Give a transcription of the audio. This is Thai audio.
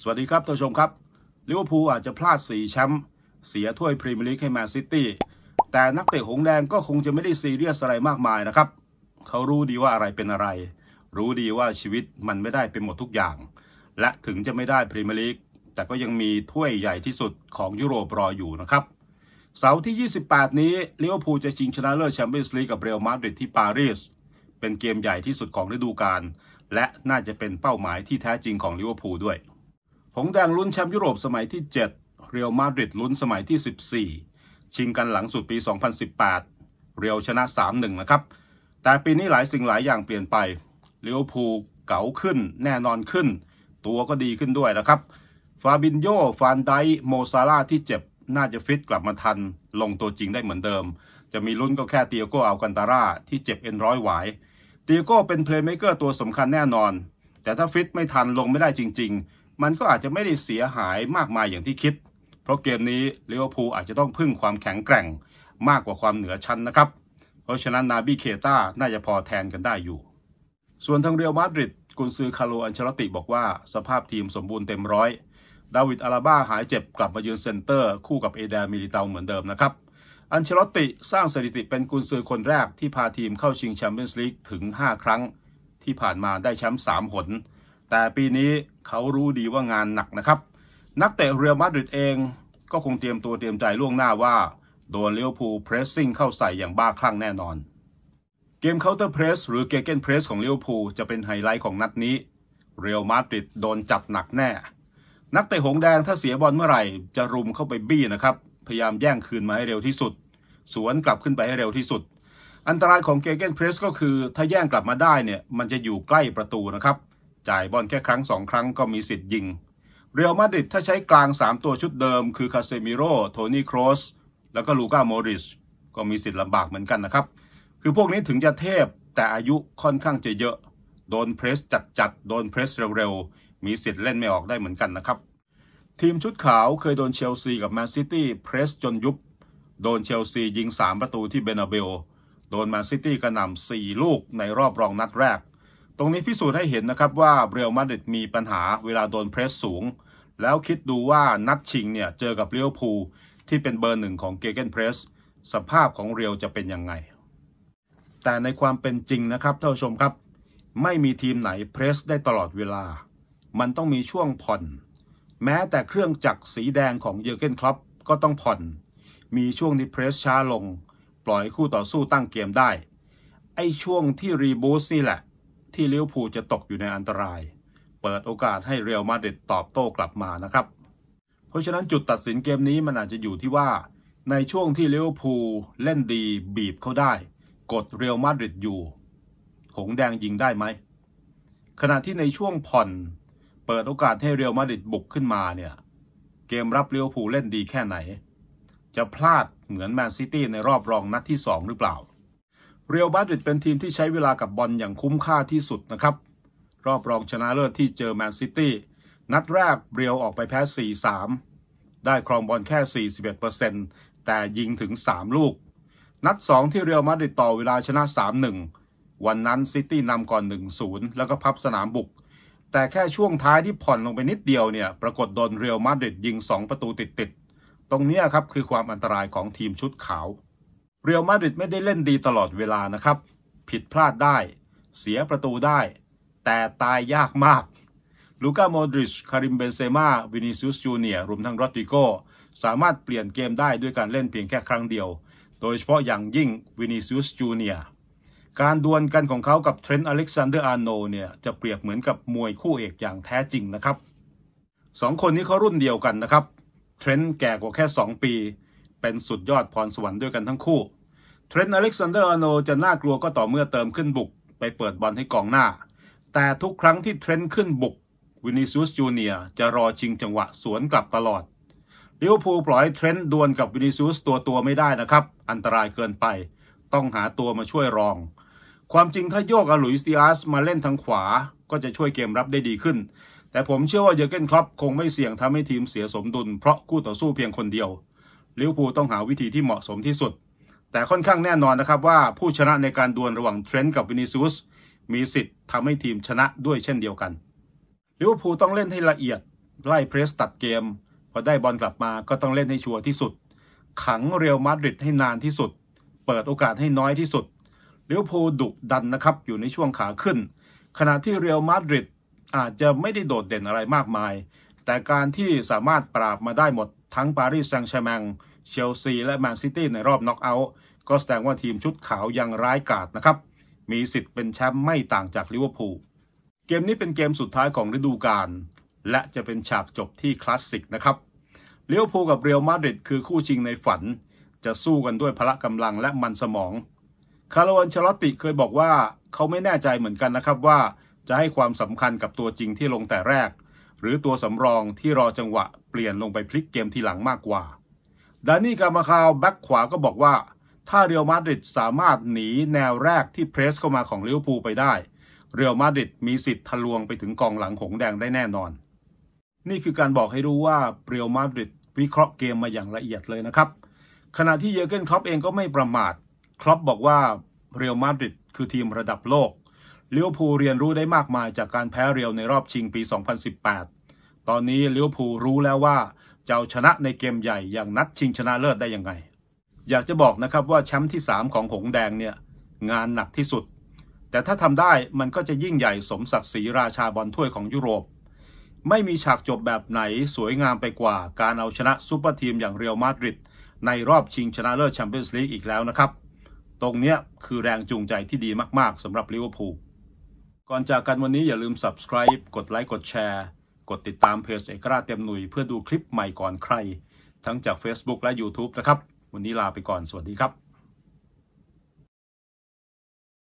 สวัสดีครับท่านผู้ชมครับลิเวอร์พูลอาจจะพลาดสีแชมป์เสียถ้วยพรีเมียร์ลีกให้แมนซิตี้แต่นักเตะหงแดงก็คงจะไม่ได้ซีเรียสอะไรมากมายนะครับ เขารู้ดีว่าอะไรเป็นอะไร รู้ดีว่าชีวิตมันไม่ได้เป็นหมดทุกอย่าง และถึงจะไม่ได้พรีเมียร์ลีกแต่ก็ยังมีถ้วยใหญ่ที่สุดของยุโรปรออยู่นะครับ เสาร์ที่ 28 นี้ลิเวอร์พูลจะชิงชนะเลิศแชมเปี้ยนส์ลีกกับเรอัลมาดริดที่ปารีสเป็นเกมใหญ่ที่สุดของฤดูกาลและน่าจะเป็นเป้าหมายที่แท้จริงของลิเวอร์พูลด้วยผงแดงลุ้นแชมป์ยุโรปสมัยที่ 7 เรียวมาดริดลุ้นสมัยที่ 14 ชิงกันหลังสุดปี 2018 เรียวชนะ 3-1 นะครับ แต่ปีนี้หลายสิ่งหลายอย่างเปลี่ยนไปเลียวภูเก๋าขึ้นแน่นอนขึ้น ตัวก็ดีขึ้นด้วยนะครับ ฟาบินโยฟานไดโมซาร่าที่เจ็บ น่าจะฟิตกลับมาทัน ลงตัวจริงได้เหมือนเดิม จะมีลุ้นก็แค่เตียโกอัลกันตาร่าที่เจ็บเอ็นร้อยหวายเตียโกเป็นเพลย์เมคเกอร์ตัวสำคัญแน่นอน แต่ถ้าฟิตไม่ทันลงไม่ได้จริงมันก็อาจจะไม่ได้เสียหายมากมายอย่างที่คิด เพราะเกมนี้ลิเวอร์พูลอาจจะต้องพึ่งความแข็งแกร่งมากกว่าความเหนือชั้นนะครับ เพราะฉะนั้นนาบีเคต้าน่าจะพอแทนกันได้อยู่ ส่วนทางเรียลมาดริดกุนซือคาร์โลอันเชลติบอกว่า สภาพทีมสมบูรณ์เต็มร้อย ดาวิดอาราบ้าหายเจ็บกลับมายืนเซนเตอร์ คู่กับเอเดมิลิเตา เหมือนเดิมนะครับ อันเชลติสร้างสถิติเป็นกุนซือคนแรกที่พาทีมเข้าชิงแชมเปี้ยนส์ลีกถึง5 ครั้ง ที่ผ่านมาได้แชมป์3หนแต่ปีนี้เขารู้ดีว่างานหนักนะครับ นักเตะเรอัลมาดริดเองก็คงเตรียมตัวเตรียมใจล่วงหน้าว่า โดนเลี้ยวภูเพรสซิ่งเข้าใส่อย่างบ้าคลั่งแน่นอนเกมเคาน์เตอร์เพรสหรือเกเกนเพรสของเลี้ยวภูจะเป็นไฮไลท์ของนัดนี้ เรอัลมาดริดโดนจับหนักแน่ นักเตะหงแดงถ้าเสียบอลเมื่อไหร่ จะรุมเข้าไปบี้นะครับ พยายามแย่งคืนมาให้เร็วที่สุด สวนกลับขึ้นไปให้เร็วที่สุด อันตรายของเกเกนเพรสก็คือ ถ้าแย่งกลับมาได้เนี่ยมันจะอยู่ใกล้ประตูนะครับจ่ายบอลแค่ครั้งสองครั้งก็มีสิทธิ์ยิง เรอัลมาดริดถ้าใช้กลาง 3 ตัวชุดเดิมคือคาเซมิโร่โทนี่ครอสแล้วก็ลูก้าโมริสก็มีสิทธิ์ลำบากเหมือนกันนะครับ คือพวกนี้ถึงจะเทพแต่อายุค่อนข้างจะเยอะ โดนเพรสจัดๆโดนเพรสเร็วๆมีสิทธิ์เล่นไม่ออกได้เหมือนกันนะครับ ทีมชุดขาวเคยโดนเชลซีกับแมนซิตี้เพรสจนยุบโดนเชลซียิง 3 ประตูที่เบนาเบลโดนแมนซิตี้กระหน่ำ4ลูกในรอบรองนัดแรกตรงนี้พิสูจน์ให้เห็นนะครับว่าเรียวมาดริดมีปัญหาเวลาโดนเพรสสูง แล้วคิดดูว่านัดชิงเนี่ย เจอกับเรียวพูที่เป็นเบอร์หนึ่งของเกเกนเพรสสภาพของเรียวจะเป็นยังไง แต่ในความเป็นจริงนะครับท่านผู้ชมครับ ไม่มีทีมไหนเพรสได้ตลอดเวลา มันต้องมีช่วงผ่อน แม้แต่เครื่องจักรสีแดงของเยอเกนคลับก็ต้องผ่อน มีช่วงที่เพรสช้าลง ปล่อยคู่ต่อสู้ตั้งเกมได้ไอช่วงที่รีบูสนี่แหละที่ลิเวอร์พูลจะตกอยู่ในอันตราย เปิดโอกาสให้เรอัลมาดริดตอบโต้กลับมานะครับ เพราะฉะนั้นจุดตัดสินเกมนี้มันอาจจะอยู่ที่ว่าในช่วงที่ลิเวอร์พูลเล่นดีบีบเขาได้ กดเรอัลมาดริดอยู่ หงแดงยิงได้ไหม ขณะที่ในช่วงผ่อนเปิดโอกาสให้เรอัลมาดริดบุกขึ้นมาเนี่ยเกมรับลิเวอร์พูลเล่นดีแค่ไหน จะพลาดเหมือนแมนซิตี้ในรอบรองนัดที่ 2 หรือเปล่าเรอัลมาดริดเป็นทีมที่ใช้เวลากับบอลอย่างคุ้มค่าที่สุดนะครับ รอบรองชนะเลิศที่เจอแมนซิตี้ นัดแรกเรียวออกไปแพ้ 4-3 ได้ครองบอลแค่ 41%แต่ยิงถึง 3 ลูก นัด 2 ที่เรียวมาดริดต่อเวลาชนะ 3-1 วันนั้นซิตี้นำก่อน 1-0 แล้วก็พับสนามบุก แต่แค่ช่วงท้ายที่ผ่อนลงไปนิดเดียวเนี่ยปรากฏโดนเรียวมาดริดยิง 2 ประตูติดๆตรงนี้ครับคือความอันตรายของทีมชุดขาวเรียวมาดริดไม่ได้เล่นดีตลอดเวลานะครับผิดพลาดได้ เสียประตูได้ แต่ตายยากมากลูก้าโมดริชคาริมเบนเซมาวินิซิอุสจูเนียรวมทั้งโรดริโกสามารถเปลี่ยนเกมได้ด้วยการเล่นเพียงแค่ครั้งเดียว โดยเฉพาะอย่างยิ่งวินิซิอุสจูเนียการดวลกันของเขากับเทรนต์อเล็กซานเดอร์อาร์โนเนี่ยจะเปรียบเหมือนกับมวยคู่เอกอย่างแท้จริงนะครับสองคนนี้เขารุ่นเดียวกันนะครับเทรนต์แก่กว่าแค่ 2 ปีเป็นสุดยอดพรสวรรค์ด้วยกันทั้งคู่ เทรนต์อเล็กซานเดอร์อโนจะน่ากลัวก็ต่อเมื่อเติมขึ้นบุก ไปเปิดบอลให้กองหน้า แต่ทุกครั้งที่เทรน์ขึ้นบุกวินิซุสจูเนียจะรอชิงจังหวะสวนกลับตลอดลิเวอร์พูลปล่อยเทรน์ดวลกับวินิซุสตัวตัวไม่ได้นะครับ อันตรายเกินไป ต้องหาตัวมาช่วยรอง ความจริงถ้าโยกอาลุยสติอาสมาเล่นทางขวา ก็จะช่วยเกมรับได้ดีขึ้นแต่ผมเชื่อว่าเยอเกนคลัอปคงไม่เสี่ยงทำให้ทีมเสียสมดุลเพราะคู่ต่อสู้เพียงคนเดียวลิเวอร์พูลต้องหาวิธีที่เหมาะสมที่สุด แต่ค่อนข้างแน่นอนนะครับว่า ผู้ชนะในการดวลระหว่างเทรนต์กับวินิซิอุส มีสิทธิ์ทำให้ทีมชนะด้วยเช่นเดียวกันลิเวอร์พูลต้องเล่นให้ละเอียดไล่เพรสตัดเกม พอได้บอลกลับมาก็ต้องเล่นให้ชัวร์ที่สุด ขังเรอัลมาดริดให้นานที่สุด เปิดโอกาสให้น้อยที่สุดลิเวอร์พูลดุดันนะครับอยู่ในช่วงขาขึ้นขณะที่เรอัลมาดริดอาจจะไม่ได้โดดเด่นอะไรมากมาย แต่การที่สามารถปราบมาได้หมดทั้งปารีสแซงต์แชร์แมงเชลซีและแมนซิตี้ในรอบน็อกเอาท์ก็แสดงว่าทีมชุดขาวยังร้ายกาจนะครับ มีสิทธิ์เป็นแชมป์ไม่ต่างจากลิเวอร์พูลเกมนี้เป็นเกมสุดท้ายของฤดูกาลและจะเป็นฉากจบที่คลาสสิกนะครับลิเวอร์พูกับเรอัลมาดริดคือคู่ชิงในฝันจะสู้กันด้วยพละกำลังและมันสมอง คาร์ลอนชลอตติเคยบอกว่าเขาไม่แน่ใจเหมือนกันนะครับว่าจะให้ความสำคัญกับตัวจริงที่ลงแต่แรกหรือตัวสำรองที่รอจังหวะเปลี่ยนลงไปพลิกเกมทีหลังมากกว่า ดานี่กามาคาวแบ็กขวาก็บอกว่า ถ้าเรียลมาดริดสามารถหนีแนวแรกที่เพรสเข้ามาของลิเวอร์พูลไปได้เรียลมาดริดมีสิทธิ์ทะลวงไปถึงกองหลังหงแดงได้แน่นอน นี่คือการบอกให้รู้ว่าเรียลมาดริดวิเคราะห์เกมมาอย่างละเอียดเลยนะครับ ขณะที่เยอร์เกนคลอปเองก็ไม่ประมาทคลอปบอกว่าเรียลมาดริดคือทีมระดับโลกเลี้ยวภูเรียนรู้ได้มากมายจากการแพ้เรียวในรอบชิงปี 2018 ตอนนี้เลี้ยวภูรู้แล้วว่าจะเอาชนะในเกมใหญ่อย่างนัดชิงชนะเลิศได้ยังไง อยากจะบอกนะครับว่าแชมป์ที่ 3 ของหงแดงเนี่ย งานหนักที่สุด แต่ถ้าทำได้มันก็จะยิ่งใหญ่สมศักดิ์ศรีราชาบอลถ้วยของยุโรป ไม่มีฉากจบแบบไหนสวยงามไปกว่าการเอาชนะซูเปอร์ทีมอย่างเรียวมาดริดในรอบชิงชนะเลิศแชมเปี้ยนส์ลีกอีกแล้วนะครับ ตรงนี้คือแรงจูงใจที่ดีมากๆสำหรับลิเวอร์พูลก่อนจากกันวันนี้อย่าลืม subscribe กดไลค์กดแชร์กดติดตามเพจเอกราชเต็มหนุย เพื่อดูคลิปใหม่ก่อนใคร ทั้งจาก Facebook และ YouTube นะครับ วันนี้ลาไปก่อน สวัสดีครับ